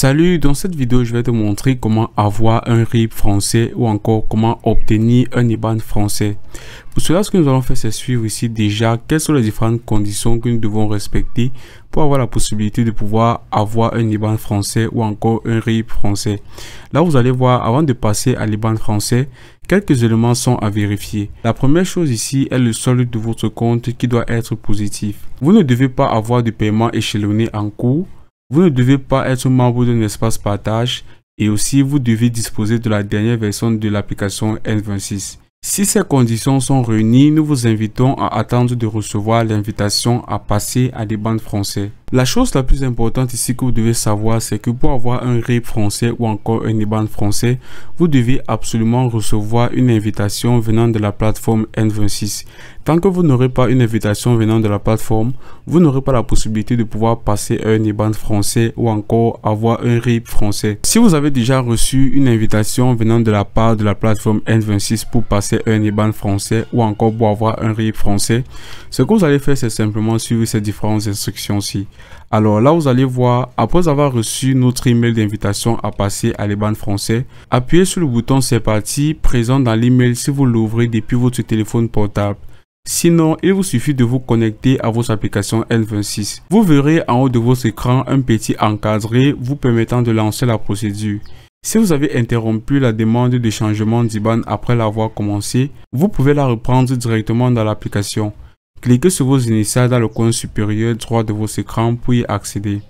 Salut, dans cette vidéo, je vais te montrer comment avoir un RIB français ou encore comment obtenir un IBAN français. Pour cela, ce que nous allons faire, c'est suivre ici déjà quelles sont les différentes conditions que nous devons respecter pour avoir la possibilité de pouvoir avoir un IBAN français ou encore un RIB français. Là, vous allez voir, avant de passer à l'IBAN français, quelques éléments sont à vérifier. La première chose ici est le solde de votre compte qui doit être positif. Vous ne devez pas avoir de paiement échelonné en cours vous ne devez pas être membre d'un espace partage et aussi vous devez disposer de la dernière version de l'application N26. Si ces conditions sont réunies, nous vous invitons à attendre de recevoir l'invitation à passer à des bandes françaises. La chose la plus importante ici que vous devez savoir, c'est que pour avoir un RIP français ou encore un IBAN français, vous devez absolument recevoir une invitation venant de la plateforme N26. Tant que vous n'aurez pas une invitation venant de la plateforme, vous n'aurez pas la possibilité de pouvoir passer un IBAN français ou encore avoir un RIP français. Si vous avez déjà reçu une invitation venant de la part de la plateforme N26 pour passer un IBAN français ou encore pour avoir un RIP français, ce que vous allez faire, c'est simplement suivre ces différentes instructions-ci. Alors là, vous allez voir, après avoir reçu notre email d'invitation à passer à l'Iban français, appuyez sur le bouton C'est parti présent dans l'email si vous l'ouvrez depuis votre téléphone portable. Sinon, il vous suffit de vous connecter à votre application N26. Vous verrez en haut de votre écran un petit encadré vous permettant de lancer la procédure. Si vous avez interrompu la demande de changement d'IBAN après l'avoir commencé, vous pouvez la reprendre directement dans l'application. Cliquez sur vos initiales dans le coin supérieur droit de vos écrans pour y accéder.